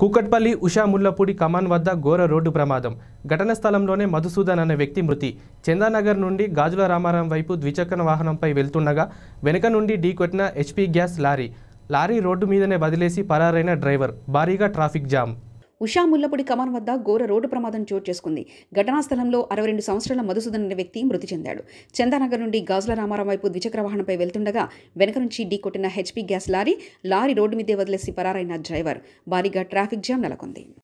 కూకట్పల్లి ఉషా ముల్లపూడి కమాన్ వద్ద ఘోర రోడ్డు ప్రమాదం ఘటన స్థలంలోనే మధుసూదన్ అనే వ్యక్తి మృతి చందానగర్ నుండి గాజుల రామారాం వైపు ద్విచక్ర వాహనంపై వెళ్తుండగా వెనుక నుండి కొట్టిన HP gas lorry lorry road మీదనే వదిలేసి పరారైన డ్రైవర్ భారీగా ట్రాఫిక్ జామ్ ఉషా ముల్లపూడి కమాన్ వద్ద ఘోర రోడ్డు ప్రమాదం చోటు చేసుకుంది ఘటనా స్థలంలో అరవై రెండు సంవత్సరాల మధుసూదన్ అనే వ్యక్తి మృతి చెందాడు చందానగర్ నుండి గాజుల రామారావు వైపు ద్విచక్ర వాహనంపై వెళ్తుండగా వెనక నుంచి ఢీ కొట్టిన HP gas lorry lorry road మీదే వదిలేసి పరారైన డ్రైవర్ భారీగా ట్రాఫిక్ జామ్ నెలకొంది